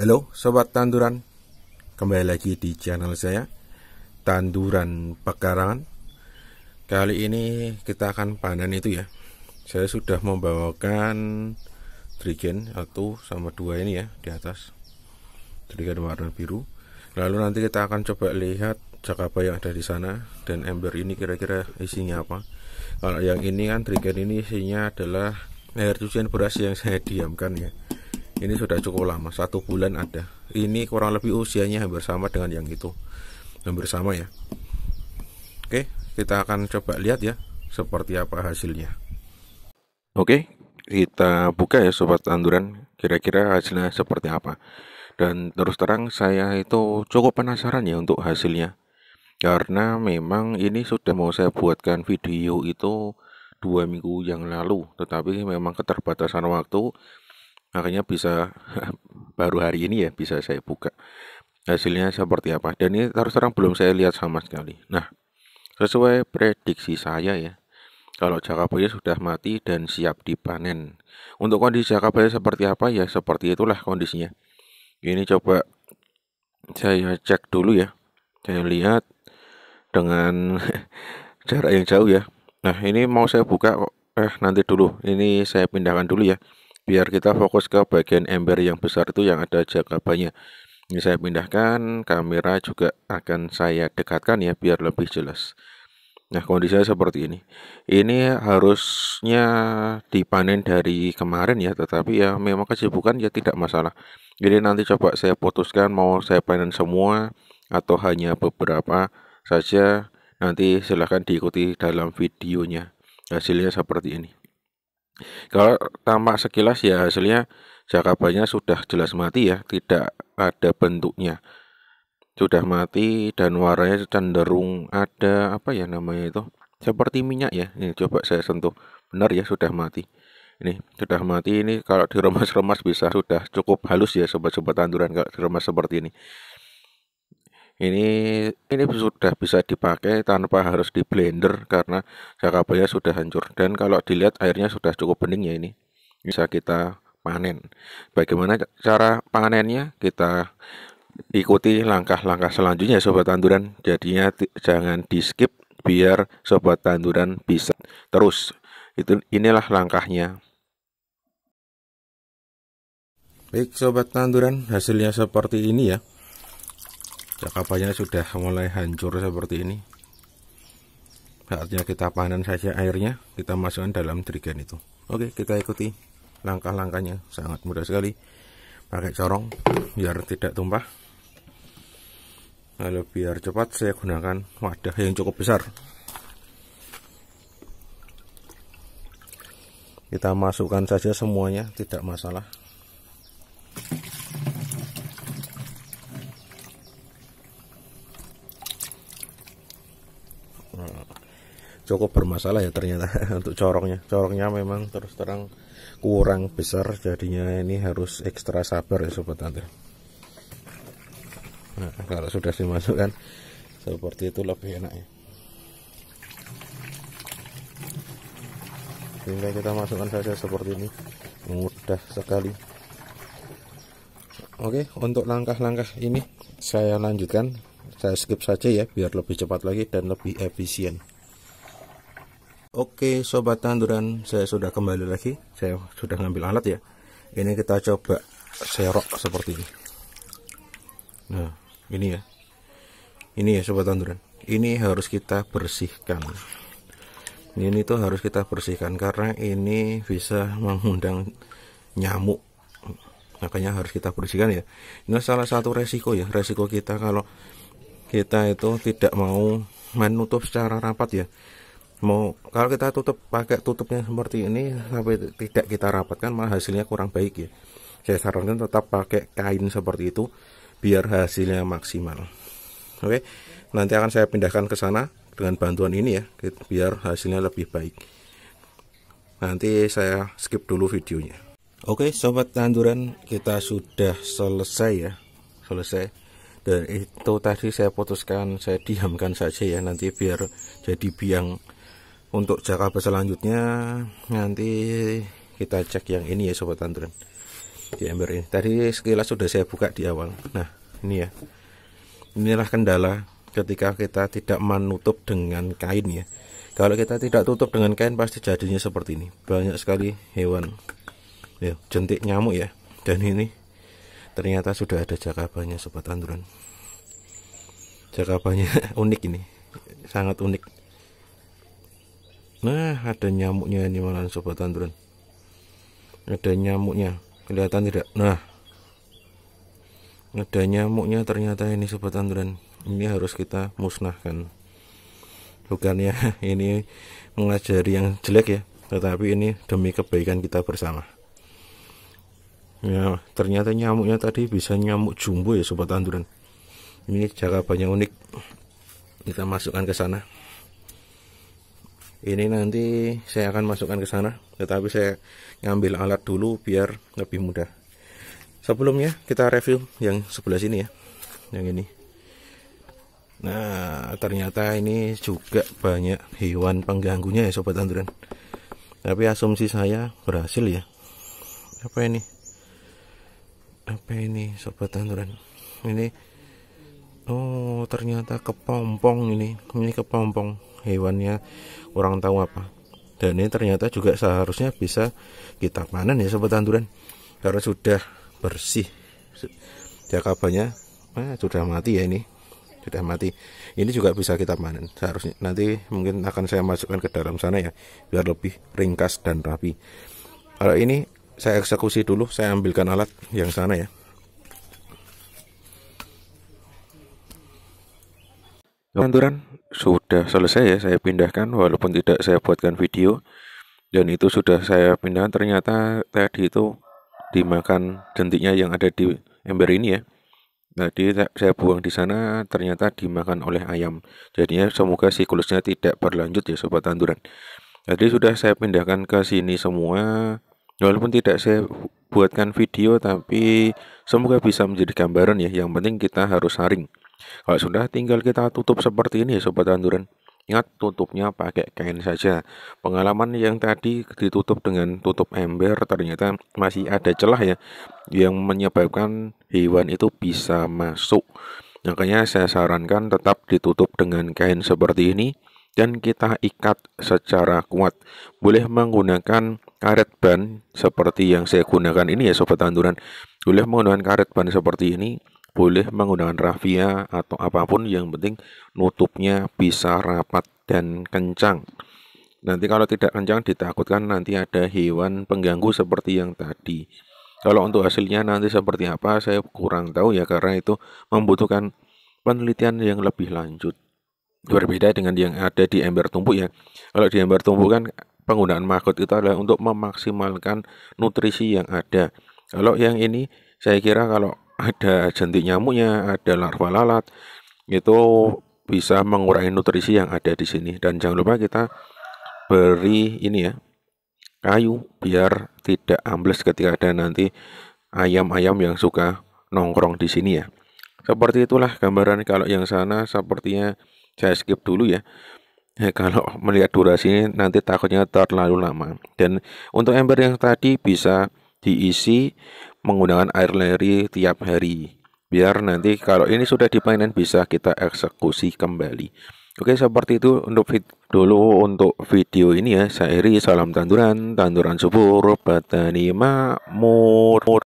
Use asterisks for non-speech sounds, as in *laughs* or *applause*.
Halo Sobat Tanduran Kembali lagi di channel saya Tanduran Pekarangan Kali ini kita akan panen itu ya Saya sudah membawakan trigen 1 sama dua ini ya di atas Trigen warna biru Lalu nanti kita akan coba lihat Jakaba yang ada di sana Dan ember ini kira-kira isinya apa Kalau yang ini kan trigen ini isinya adalah Air cucian beras yang saya diamkan ya ini sudah cukup lama satu bulan ada ini kurang lebih usianya hampir sama dengan yang itu hampir sama ya oke kita akan coba lihat ya seperti apa hasilnya oke kita buka ya sobat anduran kira-kira hasilnya seperti apa dan terus terang saya itu cukup penasaran ya untuk hasilnya karena memang ini sudah mau saya buatkan video itu dua minggu yang lalu tetapi memang keterbatasan waktu Makanya bisa *laughs* baru hari ini ya bisa saya buka hasilnya seperti apa. Dan ini terus terang belum saya lihat sama sekali. Nah, sesuai prediksi saya ya, kalau jakabaya sudah mati dan siap dipanen. Untuk kondisi jakabaya seperti apa ya seperti itulah kondisinya. Ini coba saya cek dulu ya. Saya lihat dengan *laughs* jarak yang jauh ya. Nah ini mau saya buka Eh nanti dulu. Ini saya pindahkan dulu ya biar kita fokus ke bagian ember yang besar itu yang ada jakabanya ini saya pindahkan kamera juga akan saya dekatkan ya biar lebih jelas nah kondisinya seperti ini ini harusnya dipanen dari kemarin ya tetapi ya memang kesibukan ya tidak masalah jadi nanti coba saya putuskan mau saya panen semua atau hanya beberapa saja nanti silahkan diikuti dalam videonya hasilnya seperti ini kalau tampak sekilas ya hasilnya jakabanya sudah jelas mati ya, tidak ada bentuknya. Sudah mati dan warnanya cenderung ada apa ya namanya itu? Seperti minyak ya. Ini coba saya sentuh. Benar ya sudah mati. Ini sudah mati ini kalau diremas-remas bisa sudah cukup halus ya sobat-sobat tanduran kalau diremas seperti ini ini ini sudah bisa dipakai tanpa harus di blender karena jakabelnya sudah hancur dan kalau dilihat airnya sudah cukup bening ya ini bisa kita panen bagaimana cara panennya kita ikuti langkah-langkah selanjutnya sobat tanduran jadinya jangan di skip biar sobat tanduran bisa terus itu inilah langkahnya baik sobat tanduran hasilnya seperti ini ya cakapannya sudah mulai hancur seperti ini saatnya kita panen saja airnya kita masukkan dalam jerigen itu oke kita ikuti langkah-langkahnya sangat mudah sekali pakai corong biar tidak tumpah lalu biar cepat saya gunakan wadah yang cukup besar kita masukkan saja semuanya tidak masalah cukup bermasalah ya ternyata *laughs* untuk corongnya corongnya memang terus terang kurang besar jadinya ini harus ekstra sabar ya sobat tante nah kalau sudah dimasukkan seperti itu lebih enak ya sehingga kita masukkan saja seperti ini mudah sekali oke untuk langkah-langkah ini saya lanjutkan saya skip saja ya biar lebih cepat lagi dan lebih efisien Oke sobat tanduran saya sudah kembali lagi saya sudah ngambil alat ya ini kita coba serok seperti ini nah ini ya ini ya sobat tanduran ini harus kita bersihkan ini tuh harus kita bersihkan karena ini bisa mengundang nyamuk makanya harus kita bersihkan ya ini salah satu resiko ya resiko kita kalau kita itu tidak mau menutup secara rapat ya mau kalau kita tutup pakai tutupnya seperti ini sampai tidak kita rapatkan malah hasilnya kurang baik ya saya sarankan tetap pakai kain seperti itu biar hasilnya maksimal oke nanti akan saya pindahkan ke sana dengan bantuan ini ya biar hasilnya lebih baik nanti saya skip dulu videonya oke sobat tanduran kita sudah selesai ya selesai dan itu tadi saya putuskan saya diamkan saja ya nanti biar jadi biang untuk jaka selanjutnya nanti kita cek yang ini ya sobat tantren di ember ini tadi sekilas sudah saya buka di awal nah ini ya inilah kendala ketika kita tidak menutup dengan kain ya kalau kita tidak tutup dengan kain pasti jadinya seperti ini banyak sekali hewan ya, jentik nyamuk ya dan ini ternyata sudah ada jakabahnya sobat tanduran jakabahnya *laughs* unik ini sangat unik Nah, ada nyamuknya ini malah sobat tanduran. Ada nyamuknya, kelihatan tidak? Nah, ada nyamuknya ternyata ini sobat tanduran. Ini harus kita musnahkan. Bukannya *laughs* ini mengajari yang jelek ya, tetapi ini demi kebaikan kita bersama. Ya, ternyata nyamuknya tadi bisa nyamuk jumbo ya sobat tanduran. Ini jaga banyak unik. Kita masukkan ke sana ini nanti saya akan masukkan ke sana tetapi saya ngambil alat dulu biar lebih mudah sebelumnya kita review yang sebelah sini ya yang ini nah ternyata ini juga banyak hewan pengganggunya ya sobat anduran tapi asumsi saya berhasil ya apa ini apa ini sobat anduran ini oh ternyata kepompong ini ini kepompong hewannya orang tahu apa dan ini ternyata juga seharusnya bisa kita panen ya sobat tanduran karena sudah bersih jakabanya ya, eh, sudah mati ya ini sudah mati ini juga bisa kita panen seharusnya nanti mungkin akan saya masukkan ke dalam sana ya biar lebih ringkas dan rapi kalau ini saya eksekusi dulu saya ambilkan alat yang sana ya Panturan sudah selesai ya saya pindahkan walaupun tidak saya buatkan video dan itu sudah saya pindah. ternyata tadi itu dimakan jentiknya yang ada di ember ini ya tadi saya buang di sana ternyata dimakan oleh ayam jadinya semoga siklusnya tidak berlanjut ya sobat tanduran jadi sudah saya pindahkan ke sini semua walaupun tidak saya buatkan video tapi semoga bisa menjadi gambaran ya yang penting kita harus saring kalau sudah tinggal kita tutup seperti ini ya sobat tanduran. Ingat tutupnya pakai kain saja. Pengalaman yang tadi ditutup dengan tutup ember ternyata masih ada celah ya yang menyebabkan hewan itu bisa masuk. Makanya saya sarankan tetap ditutup dengan kain seperti ini dan kita ikat secara kuat. Boleh menggunakan karet ban seperti yang saya gunakan ini ya sobat tanduran. Boleh menggunakan karet ban seperti ini boleh menggunakan rafia atau apapun yang penting nutupnya bisa rapat dan kencang nanti kalau tidak kencang ditakutkan nanti ada hewan pengganggu seperti yang tadi kalau untuk hasilnya nanti seperti apa saya kurang tahu ya karena itu membutuhkan penelitian yang lebih lanjut berbeda dengan yang ada di ember tumpuk ya kalau di ember tumpuk kan penggunaan maggot itu adalah untuk memaksimalkan nutrisi yang ada kalau yang ini saya kira kalau ada jentik nyamuknya, ada larva lalat. Itu bisa mengurangi nutrisi yang ada di sini dan jangan lupa kita beri ini ya kayu biar tidak ambles ketika ada nanti ayam-ayam yang suka nongkrong di sini ya seperti itulah gambaran kalau yang sana sepertinya saya skip dulu ya *laughs* kalau melihat durasi ini nanti takutnya terlalu lama dan untuk ember yang tadi bisa diisi menggunakan air leri tiap hari biar nanti kalau ini sudah dipanen bisa kita eksekusi kembali Oke seperti itu untuk vid dulu untuk video ini ya saya Iri salam tanduran tanduran subur petani makmur